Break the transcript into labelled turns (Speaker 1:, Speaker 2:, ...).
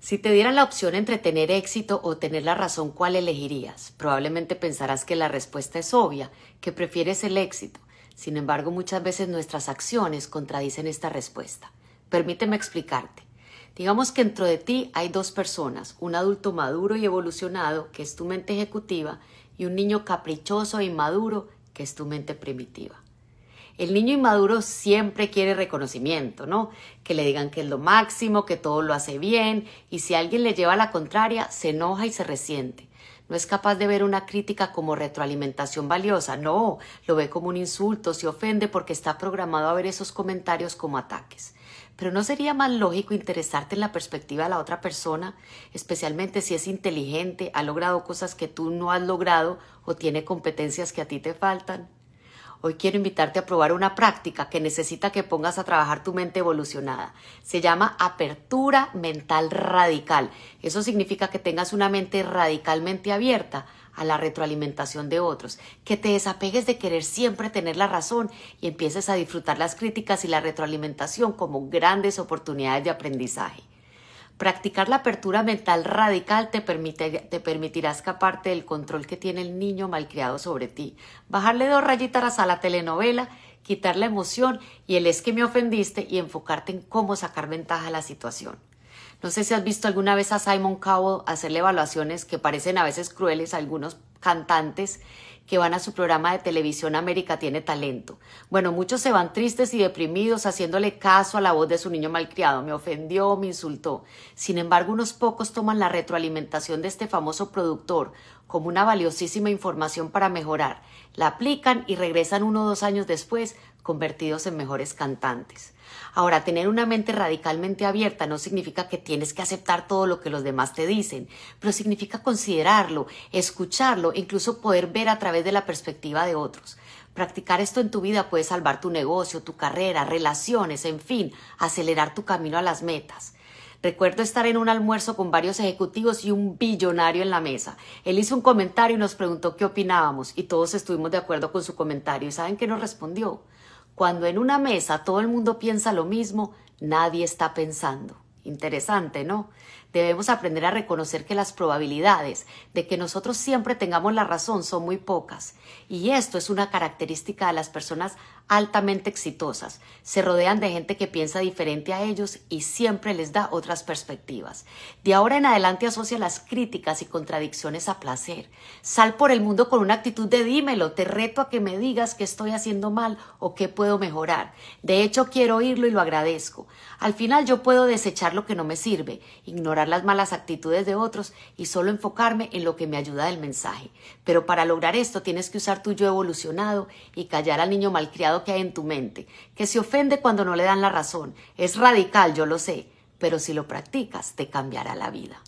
Speaker 1: Si te dieran la opción entre tener éxito o tener la razón, ¿cuál elegirías? Probablemente pensarás que la respuesta es obvia, que prefieres el éxito. Sin embargo, muchas veces nuestras acciones contradicen esta respuesta. Permíteme explicarte. Digamos que dentro de ti hay dos personas, un adulto maduro y evolucionado, que es tu mente ejecutiva, y un niño caprichoso e inmaduro, que es tu mente primitiva. El niño inmaduro siempre quiere reconocimiento, ¿no? Que le digan que es lo máximo, que todo lo hace bien, y si alguien le lleva a la contraria, se enoja y se resiente. No es capaz de ver una crítica como retroalimentación valiosa, no, lo ve como un insulto, se ofende porque está programado a ver esos comentarios como ataques. Pero ¿no sería más lógico interesarte en la perspectiva de la otra persona, especialmente si es inteligente, ha logrado cosas que tú no has logrado o tiene competencias que a ti te faltan? Hoy quiero invitarte a probar una práctica que necesita que pongas a trabajar tu mente evolucionada. Se llama apertura mental radical. Eso significa que tengas una mente radicalmente abierta a la retroalimentación de otros, que te desapegues de querer siempre tener la razón y empieces a disfrutar las críticas y la retroalimentación como grandes oportunidades de aprendizaje. Practicar la apertura mental radical te, permite, te permitirá escaparte del control que tiene el niño malcriado sobre ti. Bajarle dos rayitas a la telenovela, quitar la emoción y el es que me ofendiste y enfocarte en cómo sacar ventaja a la situación. No sé si has visto alguna vez a Simon Cowell hacerle evaluaciones que parecen a veces crueles a algunos cantantes que van a su programa de televisión América tiene talento. Bueno, muchos se van tristes y deprimidos haciéndole caso a la voz de su niño malcriado. Me ofendió, me insultó. Sin embargo, unos pocos toman la retroalimentación de este famoso productor como una valiosísima información para mejorar. La aplican y regresan uno o dos años después convertidos en mejores cantantes. Ahora, tener una mente radicalmente abierta no significa que tienes que aceptar todo lo que los demás te dicen, pero significa considerarlo, escucharlo, incluso poder ver a través de la perspectiva de otros. Practicar esto en tu vida puede salvar tu negocio, tu carrera, relaciones, en fin, acelerar tu camino a las metas. Recuerdo estar en un almuerzo con varios ejecutivos y un billonario en la mesa. Él hizo un comentario y nos preguntó qué opinábamos y todos estuvimos de acuerdo con su comentario. ¿Y saben qué nos respondió? Cuando en una mesa todo el mundo piensa lo mismo, nadie está pensando. Interesante, ¿no? Debemos aprender a reconocer que las probabilidades de que nosotros siempre tengamos la razón son muy pocas, y esto es una característica de las personas altamente exitosas. Se rodean de gente que piensa diferente a ellos y siempre les da otras perspectivas. De ahora en adelante asocia las críticas y contradicciones a placer. Sal por el mundo con una actitud de dímelo, te reto a que me digas qué estoy haciendo mal o qué puedo mejorar. De hecho, quiero oírlo y lo agradezco. Al final yo puedo desechar lo que no me sirve, ignorar las malas actitudes de otros y solo enfocarme en lo que me ayuda del mensaje. Pero para lograr esto tienes que usar tu yo evolucionado y callar al niño malcriado que hay en tu mente, que se ofende cuando no le dan la razón. Es radical, yo lo sé, pero si lo practicas te cambiará la vida.